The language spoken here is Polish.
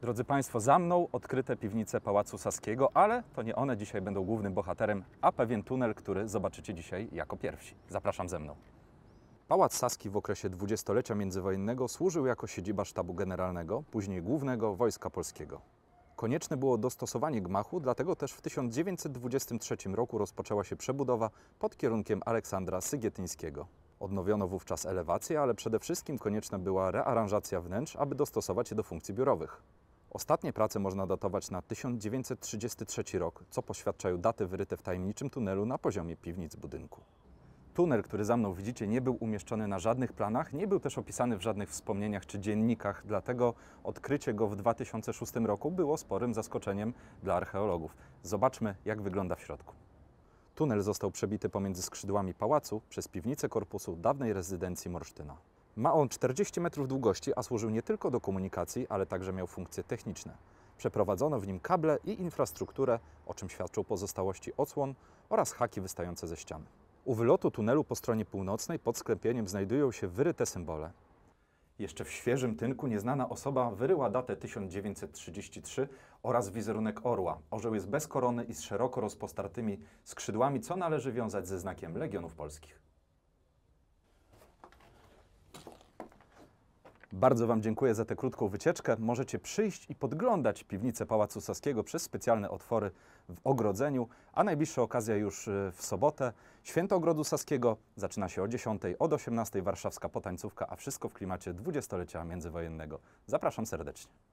Drodzy Państwo, za mną odkryte piwnice Pałacu Saskiego, ale to nie one dzisiaj będą głównym bohaterem, a pewien tunel, który zobaczycie dzisiaj jako pierwsi. Zapraszam ze mną. Pałac Saski w okresie dwudziestolecia międzywojennego służył jako siedziba sztabu generalnego, później głównego Wojska Polskiego. Konieczne było dostosowanie gmachu, dlatego też w 1923 roku rozpoczęła się przebudowa pod kierunkiem Aleksandra Sygietyńskiego. Odnowiono wówczas elewację, ale przede wszystkim konieczna była rearanżacja wnętrz, aby dostosować je do funkcji biurowych. Ostatnie prace można datować na 1933 rok, co poświadczają daty wyryte w tajemniczym tunelu na poziomie piwnic budynku. Tunel, który za mną widzicie, nie był umieszczony na żadnych planach, nie był też opisany w żadnych wspomnieniach czy dziennikach, dlatego odkrycie go w 2006 roku było sporym zaskoczeniem dla archeologów. Zobaczmy, jak wygląda w środku. Tunel został przebity pomiędzy skrzydłami pałacu przez piwnicę korpusu dawnej rezydencji Morsztyna. Ma on 40 metrów długości, a służył nie tylko do komunikacji, ale także miał funkcje techniczne. Przeprowadzono w nim kable i infrastrukturę, o czym świadczą pozostałości odsłon oraz haki wystające ze ściany. U wylotu tunelu po stronie północnej pod sklepieniem znajdują się wyryte symbole. Jeszcze w świeżym tynku nieznana osoba wyryła datę 1933 oraz wizerunek orła. Orzeł jest bez korony i z szeroko rozpostartymi skrzydłami, co należy wiązać ze znakiem Legionów Polskich. Bardzo Wam dziękuję za tę krótką wycieczkę. Możecie przyjść i podglądać piwnicę Pałacu Saskiego przez specjalne otwory w ogrodzeniu, a najbliższa okazja już y, w sobotę. Święto Ogrodu Saskiego zaczyna się o 10, od 18 warszawska potańcówka, a wszystko w klimacie dwudziestolecia międzywojennego. Zapraszam serdecznie.